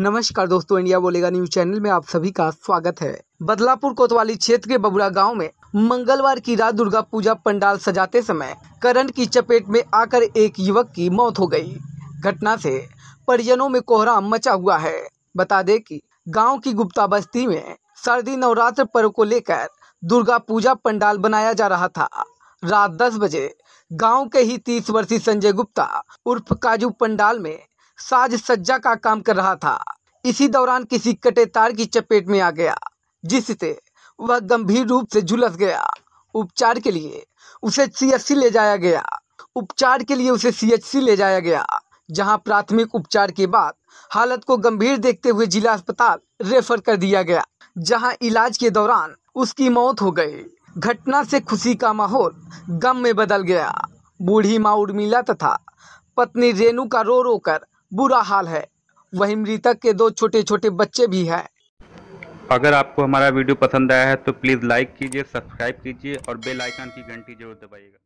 नमस्कार दोस्तों इंडिया बोलेगा न्यूज चैनल में आप सभी का स्वागत है बदलापुर कोतवाली क्षेत्र के बबुरा गांव में मंगलवार की रात दुर्गा पूजा पंडाल सजाते समय करंट की चपेट में आकर एक युवक की मौत हो गई घटना से परिजनों में कोहराम मचा हुआ है बता दें कि गांव की गुप्ता बस्ती में सर्दी नवरात्र पर्व को लेकर दुर्गा पूजा पंडाल बनाया जा रहा था रात दस बजे गाँव के ही तीस वर्षीय संजय गुप्ता उर्फ काजू पंडाल में साज सज्जा का काम कर रहा था इसी दौरान किसी कटे तार की चपेट में आ गया जिससे वह गंभीर रूप से झुलस गया उपचार के लिए उसे सीएचसी ले जाया गया उपचार के लिए उसे सीएचसी ले जाया गया जहां प्राथमिक उपचार के बाद हालत को गंभीर देखते हुए जिला अस्पताल रेफर कर दिया गया जहां इलाज के दौरान उसकी मौत हो गई घटना से खुशी का माहौल गम में बदल गया बूढ़ी माँ उर्मिला तथा पत्नी रेणु का रो रो कर बुरा हाल है वहीं मृतक के दो छोटे छोटे बच्चे भी हैं अगर आपको हमारा वीडियो पसंद आया है तो प्लीज़ लाइक कीजिए सब्सक्राइब कीजिए और बेल आइकन की घंटी जरूर दबाइएगा